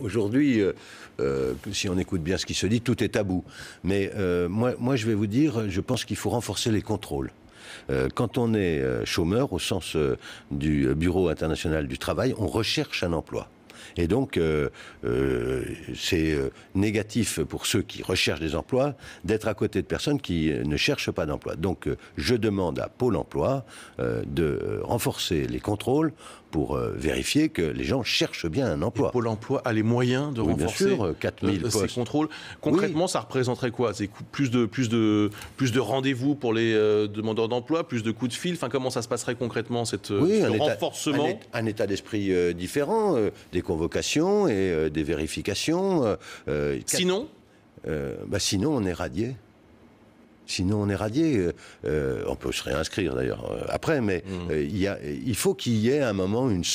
Aujourd'hui, euh, euh, si on écoute bien ce qui se dit, tout est tabou. Mais euh, moi, moi, je vais vous dire, je pense qu'il faut renforcer les contrôles. quand on est chômeur, au sens du Bureau international du travail, on recherche un emploi. Et donc, euh, euh, c'est euh, négatif pour ceux qui recherchent des emplois d'être à côté de personnes qui ne cherchent pas d'emploi. Donc, je demande à Pôle Emploi de renforcer les contrôles pour vérifier que les gens cherchent bien un emploi. Pôle Emploi a les moyens de renforcer bien sûr, 4000 ces contrôles. Concrètement, ça représenterait quoi C'est plus de plus de plus de rendez-vous pour les demandeurs d'emploi, plus de coups de fil. Enfin, comment ça se passerait concrètement cette ce renforcement un, état d'esprit différent, des convocations et euh, des vérifications. Euh, euh, sinon bah, Sinon, on est radié. Sinon, on est radié. on peut se réinscrire d'ailleurs après, mais mmh. il il faut qu'il y ait un moment une sorte